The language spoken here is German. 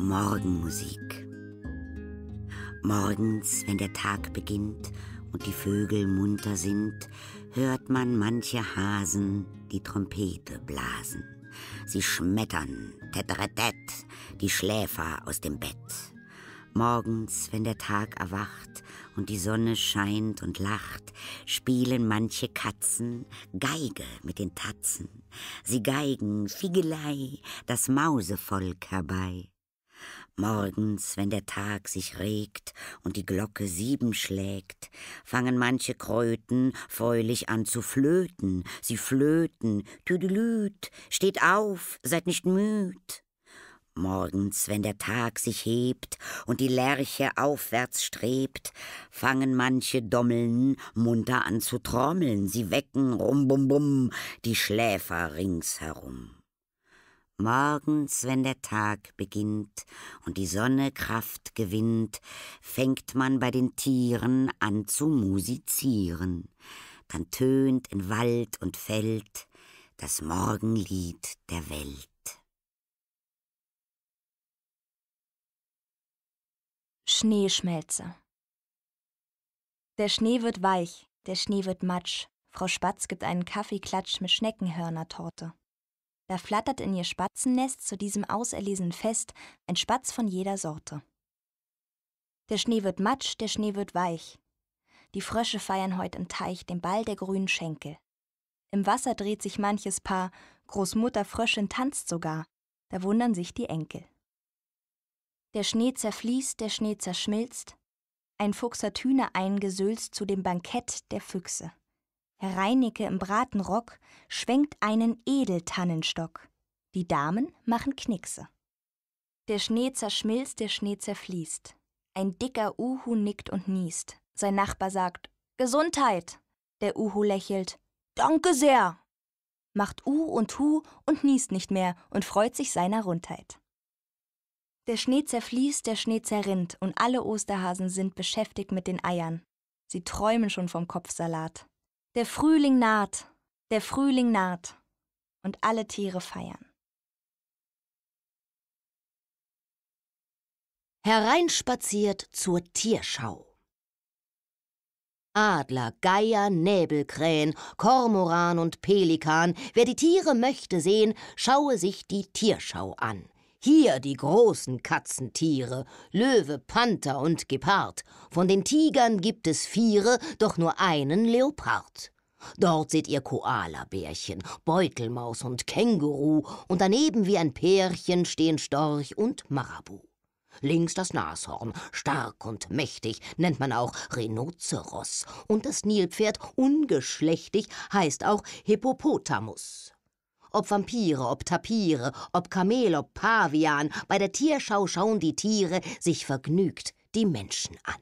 Morgenmusik. Morgens, wenn der Tag beginnt und die Vögel munter sind, hört man manche Hasen die Trompete blasen. Sie schmettern, tetteretett, die Schläfer aus dem Bett. Morgens, wenn der Tag erwacht und die Sonne scheint und lacht, spielen manche Katzen Geige mit den Tatzen. Sie geigen Figelei, das Mausevolk herbei. Morgens, wenn der Tag sich regt und die Glocke sieben schlägt, fangen manche Kröten fröhlich an zu flöten. Sie flöten, tüdelüt, steht auf, seid nicht müd. Morgens, wenn der Tag sich hebt und die Lerche aufwärts strebt, fangen manche Dommeln munter an zu trommeln. Sie wecken, rum, bum, bum, die Schläfer ringsherum. Morgens, wenn der Tag beginnt und die Sonne Kraft gewinnt, fängt man bei den Tieren an zu musizieren. Dann tönt in Wald und Feld das Morgenlied der Welt. Schneeschmelze Der Schnee wird weich, der Schnee wird matsch. Frau Spatz gibt einen Kaffeeklatsch mit Schneckenhörnertorte. Da flattert in ihr Spatzennest zu diesem auserlesenen Fest ein Spatz von jeder Sorte. Der Schnee wird matsch, der Schnee wird weich. Die Frösche feiern heut im Teich den Ball der grünen Schenkel. Im Wasser dreht sich manches Paar, Großmutter Fröschin tanzt sogar, da wundern sich die Enkel. Der Schnee zerfließt, der Schnee zerschmilzt, ein Fuchs hat Hühner eingesülzt zu dem Bankett der Füchse. Herr Reinicke im Bratenrock schwenkt einen Edeltannenstock. Die Damen machen Knickse. Der Schnee zerschmilzt, der Schnee zerfließt. Ein dicker Uhu nickt und niest. Sein Nachbar sagt Gesundheit. Der Uhu lächelt Danke sehr. Macht U und Hu und niest nicht mehr und freut sich seiner Rundheit. Der Schnee zerfließt, der Schnee zerrinnt und alle Osterhasen sind beschäftigt mit den Eiern. Sie träumen schon vom Kopfsalat. Der Frühling naht, der Frühling naht und alle Tiere feiern. Hereinspaziert zur Tierschau. Adler, Geier, Nebelkrähen, Kormoran und Pelikan, wer die Tiere möchte sehen, schaue sich die Tierschau an. Hier die großen Katzentiere, Löwe, Panther und Gepard. Von den Tigern gibt es viere, doch nur einen Leopard. Dort seht ihr Koalabärchen, Beutelmaus und Känguru, und daneben wie ein Pärchen stehen Storch und Marabu. Links das Nashorn, stark und mächtig, nennt man auch Rhinoceros, und das Nilpferd ungeschlechtig heißt auch Hippopotamus. Ob Vampire, ob Tapire, ob Kamel, ob Pavian, bei der Tierschau schauen die Tiere sich vergnügt die Menschen an.